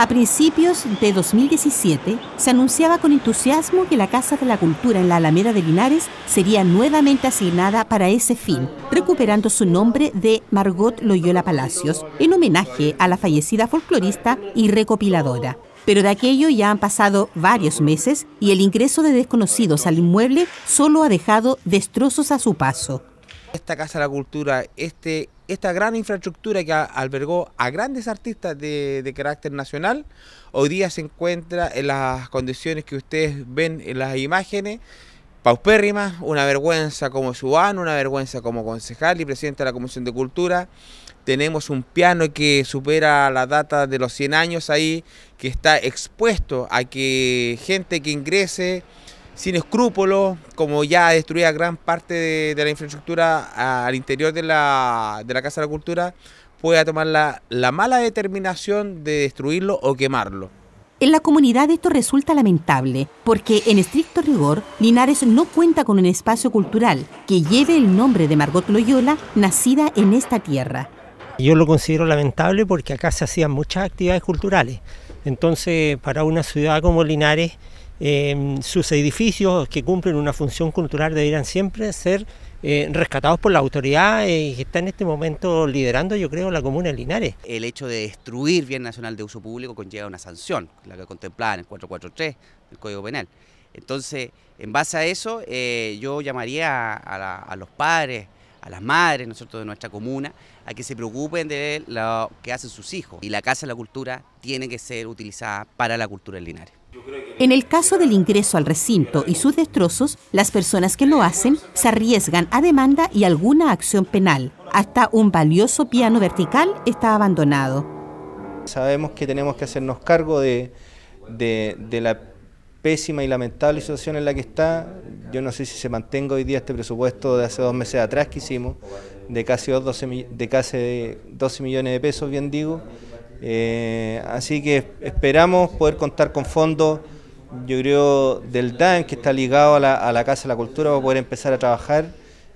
A principios de 2017 se anunciaba con entusiasmo que la Casa de la Cultura en la Alameda de Linares sería nuevamente asignada para ese fin, recuperando su nombre de Margot Loyola Palacios, en homenaje a la fallecida folclorista y recopiladora. Pero de aquello ya han pasado varios meses y el ingreso de desconocidos al inmueble solo ha dejado destrozos a su paso. Esta Casa de la Cultura, este esta gran infraestructura que albergó a grandes artistas de, carácter nacional, hoy día se encuentra en las condiciones que ustedes ven en las imágenes, paupérrimas, una vergüenza como ciudadano, una vergüenza como concejal y presidente de la Comisión de Cultura. Tenemos un piano que supera la data de los 100 años ahí, que está expuesto a que gente que ingrese sin escrúpulos, como ya destruía gran parte de, la infraestructura al interior de la, Casa de la Cultura, pueda tomar la, la mala determinación de destruirlo o quemarlo. En la comunidad esto resulta lamentable, porque en estricto rigor, Linares no cuenta con un espacio cultural que lleve el nombre de Margot Loyola, nacida en esta tierra. Yo lo considero lamentable porque acá se hacían muchas actividades culturales. Entonces, para una ciudad como Linares, Em, sus edificios que cumplen una función cultural deberían siempre ser eh, rescatados por la autoridad y que está en este momento liderando, yo creo, la comuna de Linares. El hecho de destruir bien nacional de uso público conlleva una sanción, la que contemplaba en el 443 del Código Penal. Entonces, en base a eso, eh, yo llamaría a, los padres, a las madres nosotros de nuestra comuna a que se preocupen de lo que hacen sus hijos. Y la Casa de la Cultura tiene que ser utilizada para la cultura en Linares. En el caso del ingreso al recinto y sus destrozos, las personas que lo hacen se arriesgan a demanda y alguna acción penal. Hasta un valioso piano vertical está abandonado. Sabemos que tenemos que hacernos cargo de, la pésima y lamentable situación en la que está. Yo no sé si se mantenga hoy día este presupuesto de hace dos meses atrás que hicimos, de casi 12, millones de pesos, bien digo. Eh, así que esperamos poder contar con fondos yo creo, del DAN, que está ligado a la, Casa de la Cultura, a poder empezar a trabajar,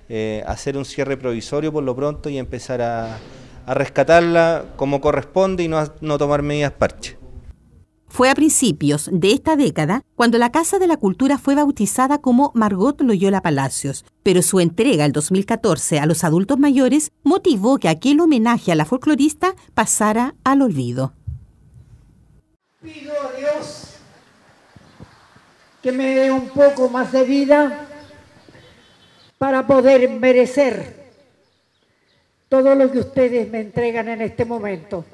eh, hacer un cierre provisorio por lo pronto y empezar a, rescatarla como corresponde y no, tomar medidas parche. Fue a principios de esta década cuando la Casa de la Cultura fue bautizada como Margot Loyola Palacios, pero su entrega el 2014 a los adultos mayores motivó que aquel homenaje a la folclorista pasara al olvido. que me dé un poco más de vida para poder merecer todo lo que ustedes me entregan en este momento.